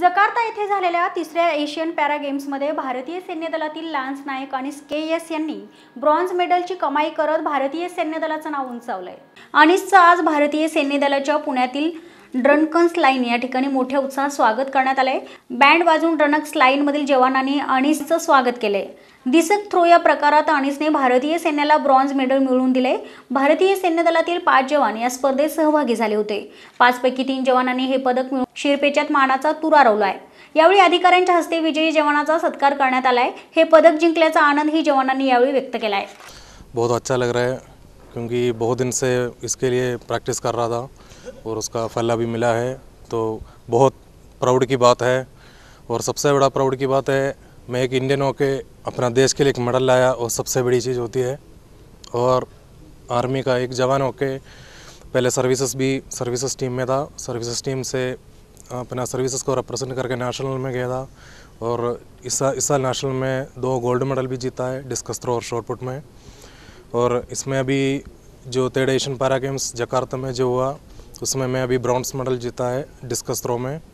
Jakarta येथे झालेल्या तिसऱ्या एशियन पॅरा गेम्समध्ये भारतीय सैन्य दलातील लान्स नायक आणि के एस यांनी ब्रॉन्झ मेडलची कमाई करत भारतीय सैन्य दलाचं नाव उंचावलंय आणि आज भारतीय सैन्य दलाच्या पुण्यातील ड्रनकन्स लाईन या ठिकाणी मोठ्या उत्साहात स्वागत करण्यात आले बँड वाजून ड्रनक्स मधील जवानांनी अनिसचं स्वागत केले दिसक थ्रो या प्रकारात अनिसने भारतीय सैन्याला ब्रॉन्ज मेडल मिळवून दिले भारतीय सैन्य दलातील पाच जवान या स्पर्धेत सहभागी झाले होते पाचपैकी तीन जवानांनी हे पदक मिळून शिरपेच्यात मानाचा तुरा रवलाय यावेळी अधिकाऱ्यांच्या हस्ते विजयी जवानाचा सत्कार करण्यात आलाय हे पदक जिंकल्याचा आनंद ही जवानांनी यावेळी व्यक्त केलाय बहुत अच्छा लग रहा है क्योंकि बहुत दिन से इसके लिए प्रैक्टिस कर रहा था और उसका फला भी मिला है तो बहुत प्राउड की बात है और सबसे बड़ा प्राउड की बात है मैं एक इंडियन होके अपना देश के लिए एक मेडल लाया और सबसे बड़ी चीज़ होती है और आर्मी का एक जवान होके पहले सर्विसेज भी सर्विसेज टीम में था सर्विसेज टीम से अपना सर्विसेज को रिप्रेजेंट करके नेशनल में गया था और इस साल इस साल नेशनल में दो गोल्ड मेडल भी जीता है डिस्कस थ्रो और शॉर्टपुट में और इसमें अभी जो तेड एशियन पैरा गेम्स जकार्ता में जो हुआ समय मैं अभी ब्रॉन्ज मेडल जीता है डिस्कस थ्रो में